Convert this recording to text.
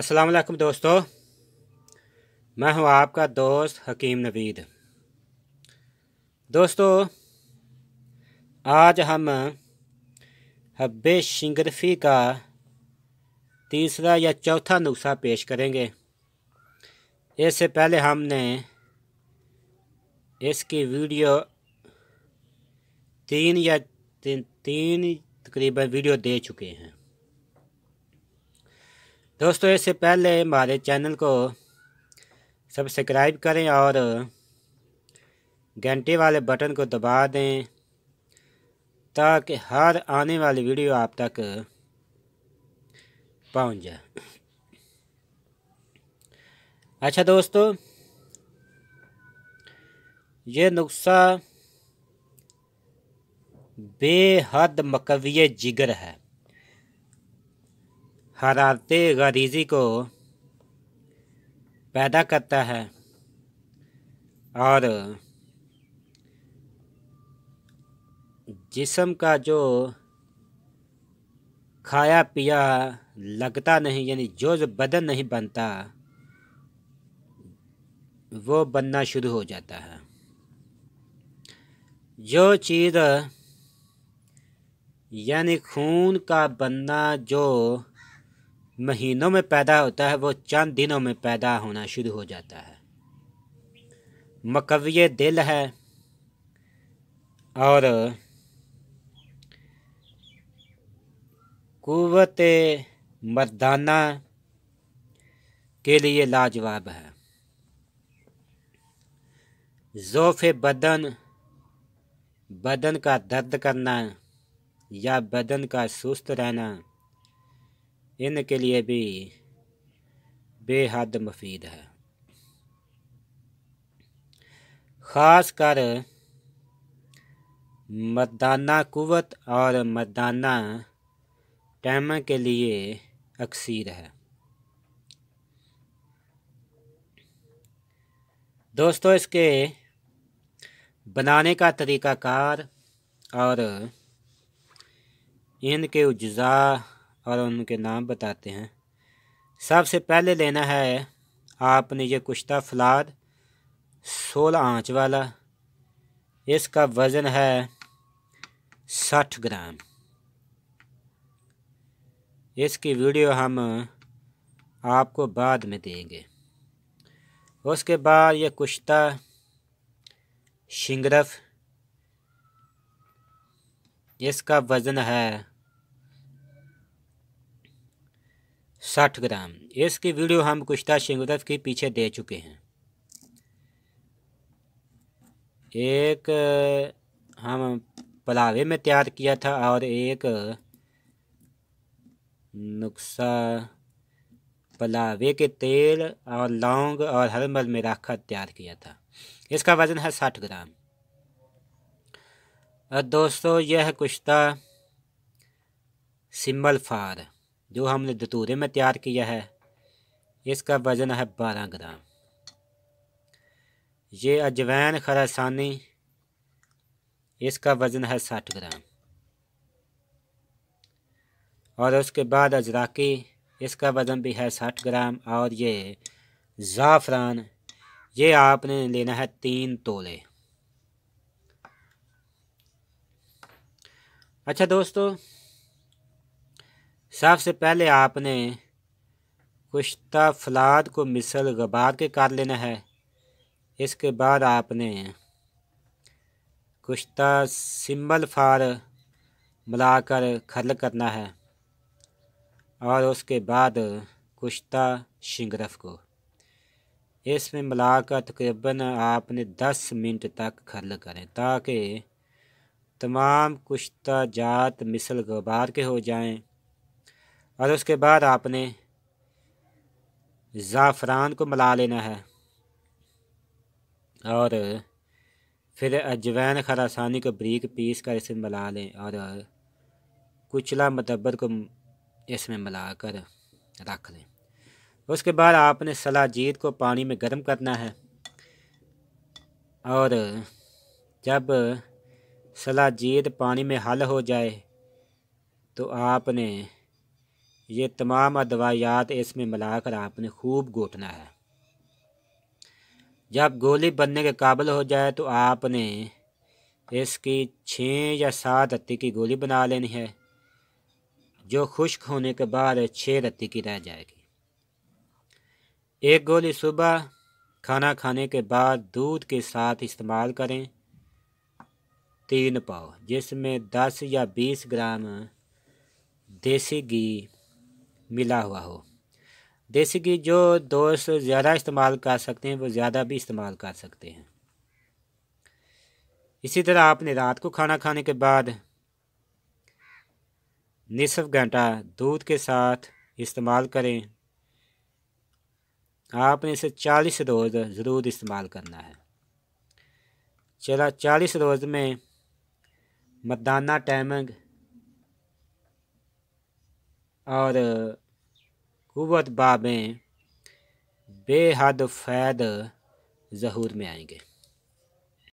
السلام علیکم دوستو میں ہوں آپ کا دوست حکیم نوید دوستو آج ہم حب شنگرفی کا تیسرا یا چوتھا نقصہ پیش کریں گے اس سے پہلے ہم نے اس کی ویڈیو تین یا تین تقریباً ویڈیو دے چکے ہیں دوستو اس سے پہلے ہمارے چینل کو سبسکرائب کریں اور گھنٹے والے بٹن کو دبا دیں تاکہ ہر آنے والی ویڈیو آپ تک پہنچ جائے اچھا دوستو یہ نقصہ بے حد مقوی جگر ہے حرارت غریزی کو پیدا کرتا ہے اور جسم کا جو کھایا پیا لگتا نہیں یعنی جو بدن نہیں بنتا وہ بننا شروع ہو جاتا ہے جو چیز یعنی خون کا بننا جو مہینوں میں پیدا ہوتا ہے وہ چند دنوں میں پیدا ہونا شروع ہو جاتا ہے مکوی دل ہے اور قوت مردانہ کے لیے لاجواب ہے ذوف بدن بدن کا درد کرنا یا بدن کا سست رہنا ان کے لیے بھی بے حد مفید ہے خاص کر مدانہ قوت اور مدانہ ٹیموں کے لیے اکثیر ہے دوستو اس کے بنانے کا طریقہ کار اور ان کے اجزاء اور ان کے نام بتاتے ہیں سب سے پہلے لینا ہے آپ نے یہ کشتہ فلاد سولہ آنچ والا اس کا وزن ہے سٹھ گرام اس کی ویڈیو ہم آپ کو بعد میں دیں گے اس کے بعد یہ کشتہ شنگرف اس کا وزن ہے ساٹھ گرام اس کی ویڈیو ہم کشتہ شنگرف کے پیچھے دے چکے ہیں ایک ہم پلاوے میں تیار کیا تھا اور ایک نقصہ پلاوے کے تیل اور لونگ اور ہرمل میں راکھا تیار کیا تھا اس کا وزن ہے ساٹھ گرام اور دوستو یہ ہے کشتہ سمبل فار جو ہم نے دتورے میں تیار کیا ہے اس کا وزن ہے بارہ گرام یہ اجوین خراسانی اس کا وزن ہے ساٹھ گرام اور اس کے بعد ازراکی اس کا وزن بھی ہے ساٹھ گرام اور یہ زعفران یہ آپ نے لینا ہے تین تولے اچھا دوستو سب سے پہلے آپ نے کشتہ فلاد کو مثل غبار کے کر لینا ہے اس کے بعد آپ نے کشتہ سمبل فار ملا کر کھل کرنا ہے اور اس کے بعد کشتہ شنگرف کو اس میں ملا کر تقریباً آپ نے دس منٹ تک کھل کریں تاکہ تمام کشتہ جات مثل غبار کے ہو جائیں اور اس کے بعد آپ نے زعفران کو ملا لینا ہے اور پھر اجوین خراسانی کو بریک پیس کر اس میں ملا لیں اور کچلا مدبر کو اس میں ملا کر رکھ لیں اس کے بعد آپ نے سلا جیت پانی میں گرم کرنا ہے اور جب سلا جیت پانی میں حل ہو جائے تو آپ نے یہ تمام ادوائیات اس میں ملا کر آپ نے خوب گوٹنا ہے جب گولی بننے کے قابل ہو جائے تو آپ نے اس کی چھ یا سات رتی کی گولی بنا لینی ہے جو خشک ہونے کے بعد چھ رتی کی رہ جائے گی ایک گولی صبح کھانا کھانے کے بعد دودھ کے ساتھ استعمال کریں تین پاؤ جس میں دس یا بیس گرام دیسی گھی ملا ہوا ہو دیسی گھی جو دوست زیادہ استعمال کر سکتے ہیں وہ زیادہ بھی استعمال کر سکتے ہیں اسی طرح آپ نے رات کو کھانا کھانے کے بعد نصف گھنٹہ دودھ کے ساتھ استعمال کریں آپ نے اسے چالیس روز ضرور استعمال کرنا ہے چلا چالیس روز میں مدانہ ٹائمنگ اور قوت بابیں بے حد فید ظہور میں آئیں گے